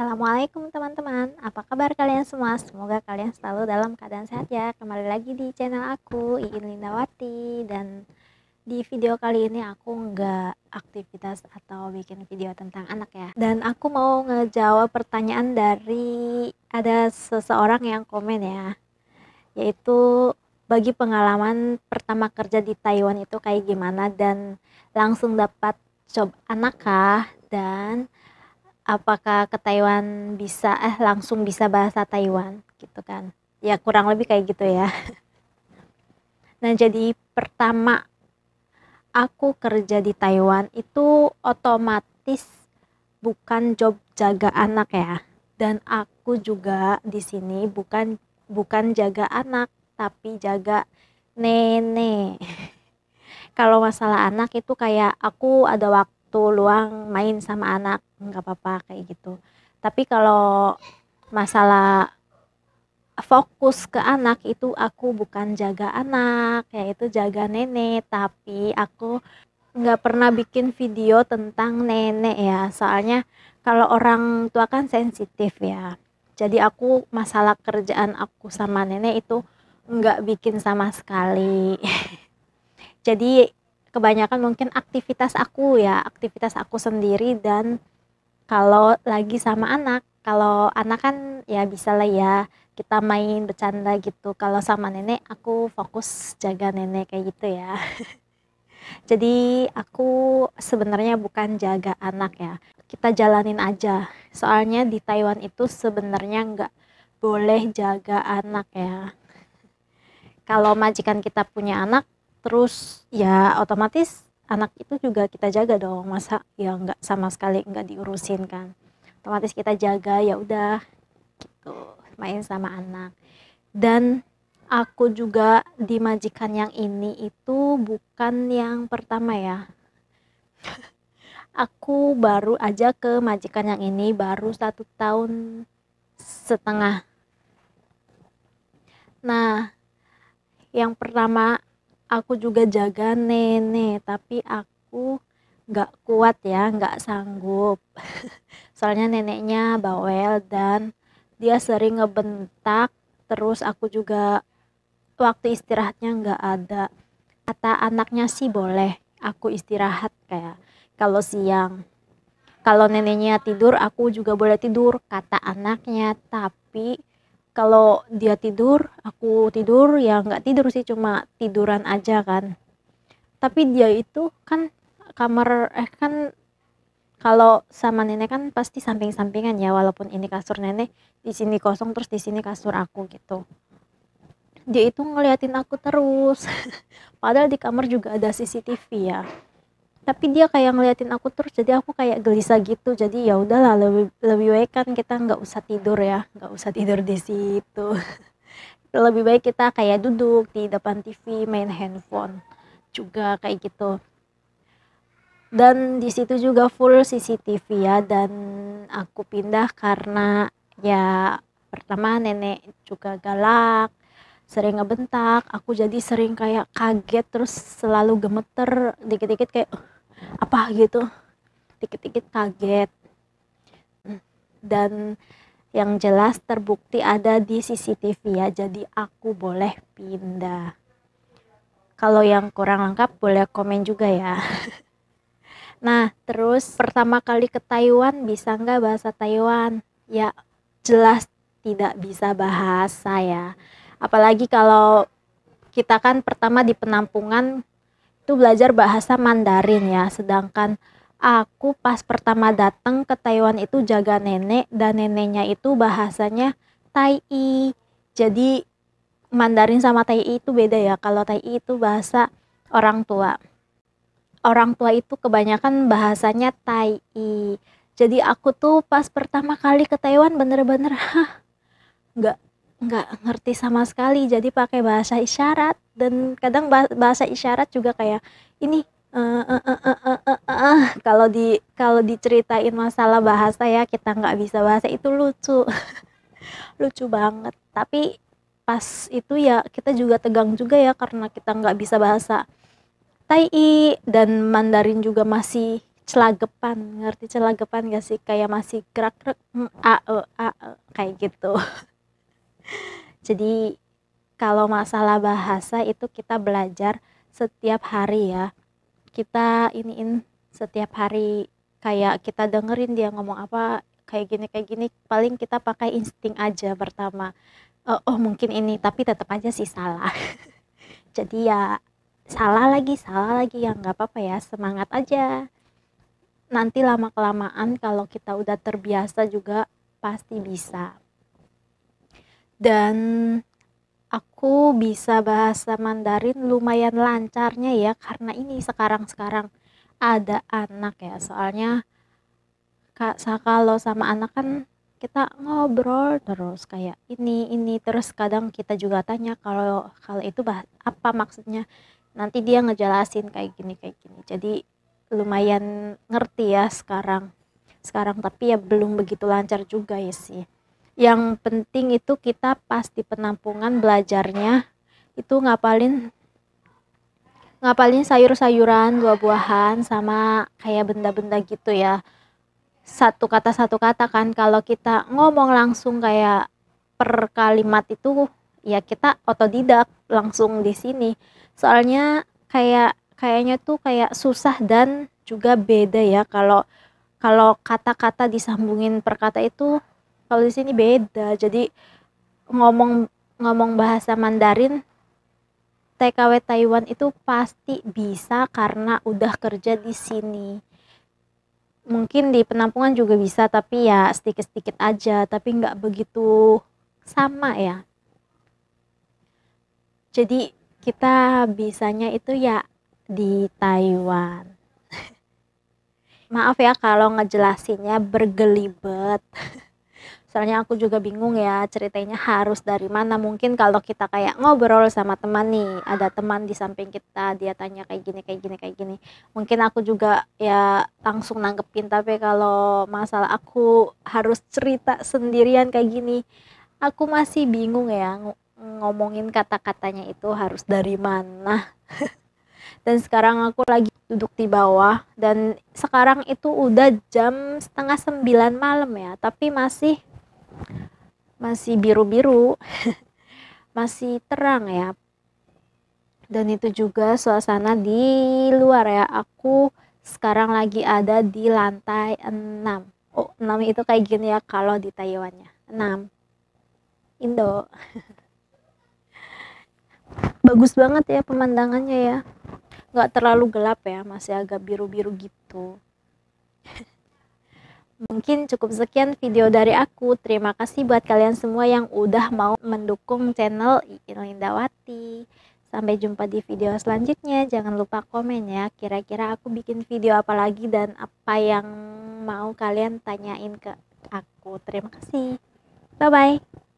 Assalamualaikum teman-teman, apa kabar kalian semua? Semoga kalian selalu dalam keadaan sehat ya Kembali lagi di channel aku, Iin Lindawati Dan di video kali ini aku nggak aktivitas atau bikin video tentang anak ya Dan aku mau ngejawab pertanyaan dari ada seseorang yang komen ya Yaitu bagi pengalaman pertama kerja di Taiwan itu kayak gimana Dan langsung dapat job anak kah? Dan apakah ke Taiwan bisa eh langsung bisa bahasa Taiwan gitu kan ya kurang lebih kayak gitu ya nah jadi pertama aku kerja di Taiwan itu otomatis bukan job jaga anak ya dan aku juga di sini bukan bukan jaga anak tapi jaga nenek kalau masalah anak itu kayak aku ada waktu waktu luang main sama anak nggak apa-apa kayak gitu tapi kalau masalah fokus ke anak itu aku bukan jaga anak ya itu jaga nenek tapi aku nggak pernah bikin video tentang nenek ya soalnya kalau orang tua kan sensitif ya jadi aku masalah kerjaan aku sama nenek itu nggak bikin sama sekali jadi kebanyakan mungkin aktivitas aku ya aktivitas aku sendiri dan kalau lagi sama anak kalau anak kan ya bisa lah ya kita main bercanda gitu kalau sama nenek aku fokus jaga nenek kayak gitu ya jadi aku sebenarnya bukan jaga anak ya kita jalanin aja soalnya di Taiwan itu sebenarnya nggak boleh jaga anak ya kalau majikan kita punya anak terus ya otomatis anak itu juga kita jaga dong masa ya nggak sama sekali nggak diurusin kan otomatis kita jaga ya udah gitu main sama anak dan aku juga di majikan yang ini itu bukan yang pertama ya aku baru aja ke majikan yang ini baru satu tahun setengah nah yang pertama aku juga jaga nenek tapi aku nggak kuat ya nggak sanggup soalnya neneknya bawel dan dia sering ngebentak terus aku juga waktu istirahatnya nggak ada kata anaknya sih boleh aku istirahat kayak kalau siang kalau neneknya tidur aku juga boleh tidur kata anaknya tapi kalau dia tidur aku tidur ya nggak tidur sih cuma tiduran aja kan tapi dia itu kan kamar eh kan kalau sama nenek kan pasti samping-sampingan ya walaupun ini kasur nenek di sini kosong terus di sini kasur aku gitu dia itu ngeliatin aku terus padahal di kamar juga ada CCTV ya tapi dia kayak ngeliatin aku terus jadi aku kayak gelisah gitu jadi ya udahlah lebih lebih baik kan kita nggak usah tidur ya nggak usah tidur di situ lebih baik kita kayak duduk di depan TV main handphone juga kayak gitu dan di situ juga full CCTV ya dan aku pindah karena ya pertama nenek juga galak sering ngebentak aku jadi sering kayak kaget terus selalu gemeter dikit-dikit kayak uh, apa gitu dikit-dikit kaget dan yang jelas terbukti ada di CCTV ya jadi aku boleh pindah kalau yang kurang lengkap boleh komen juga ya nah terus pertama kali ke Taiwan bisa nggak bahasa Taiwan ya jelas tidak bisa bahasa ya apalagi kalau kita kan pertama di penampungan itu belajar bahasa Mandarin ya sedangkan aku pas pertama datang ke Taiwan itu jaga nenek dan neneknya itu bahasanya Tai jadi Mandarin sama Tai itu beda ya kalau Tai itu bahasa orang tua orang tua itu kebanyakan bahasanya Tai jadi aku tuh pas pertama kali ke Taiwan bener-bener nggak nggak ngerti sama sekali jadi pakai bahasa isyarat dan kadang bahasa isyarat juga kayak ini uh, uh, uh, uh, uh, uh, kalau di kalau diceritain masalah bahasa ya kita nggak bisa bahasa itu lucu lucu banget tapi pas itu ya kita juga tegang juga ya karena kita nggak bisa bahasa Tai dan Mandarin juga masih celagepan ngerti celagepan gak sih kayak masih gerak gerak a, e, a, e, kayak gitu jadi kalau masalah bahasa itu kita belajar setiap hari ya kita iniin setiap hari kayak kita dengerin dia ngomong apa kayak gini kayak gini paling kita pakai insting aja pertama oh, oh mungkin ini tapi tetap aja sih salah jadi ya salah lagi salah lagi ya nggak apa-apa ya semangat aja nanti lama kelamaan kalau kita udah terbiasa juga pasti bisa dan aku bisa bahasa Mandarin lumayan lancarnya ya karena ini sekarang-sekarang ada anak ya soalnya kak kalau sama anak kan kita ngobrol terus kayak ini ini terus kadang kita juga tanya kalau kalau itu bah apa maksudnya nanti dia ngejelasin kayak gini kayak gini jadi lumayan ngerti ya sekarang sekarang tapi ya belum begitu lancar juga ya sih yang penting itu kita pas di penampungan belajarnya itu ngapalin ngapalin sayur-sayuran buah-buahan sama kayak benda-benda gitu ya satu kata satu kata kan kalau kita ngomong langsung kayak per kalimat itu ya kita otodidak langsung di sini soalnya kayak kayaknya tuh kayak susah dan juga beda ya kalau kalau kata-kata disambungin perkata itu kalau di sini beda jadi ngomong ngomong bahasa Mandarin TKW Taiwan itu pasti bisa karena udah kerja di sini mungkin di penampungan juga bisa tapi ya sedikit-sedikit aja tapi nggak begitu sama ya jadi kita bisanya itu ya di Taiwan maaf ya kalau ngejelasinnya bergelibet soalnya aku juga bingung ya ceritanya harus dari mana mungkin kalau kita kayak ngobrol sama teman nih ada teman di samping kita dia tanya kayak gini kayak gini kayak gini mungkin aku juga ya langsung nanggepin tapi kalau masalah aku harus cerita sendirian kayak gini aku masih bingung ya ngomongin kata-katanya itu harus dari mana dan sekarang aku lagi duduk di bawah dan sekarang itu udah jam setengah sembilan malam ya tapi masih masih biru-biru masih terang ya dan itu juga suasana di luar ya aku sekarang lagi ada di lantai enam oh enam itu kayak gini ya kalau di Taiwannya enam Indo bagus banget ya pemandangannya ya nggak terlalu gelap ya masih agak biru-biru gitu mungkin cukup sekian video dari aku terima kasih buat kalian semua yang udah mau mendukung channel Iin Lindawati Sampai jumpa di video selanjutnya. Jangan lupa komen ya, kira-kira aku bikin video apa lagi dan apa yang mau kalian tanyain ke aku. Terima kasih. Bye bye.